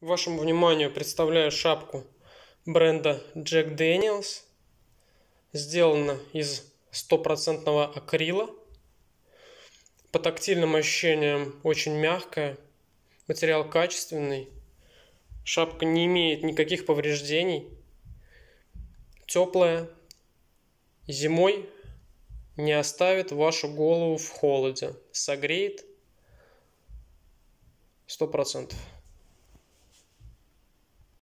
Вашему вниманию представляю шапку бренда Jack Daniels. Сделана из стопроцентного акрила. По тактильным ощущениям очень мягкая. Материал качественный. Шапка не имеет никаких повреждений. Теплая. Зимой не оставит вашу голову в холоде. Согреет 100%.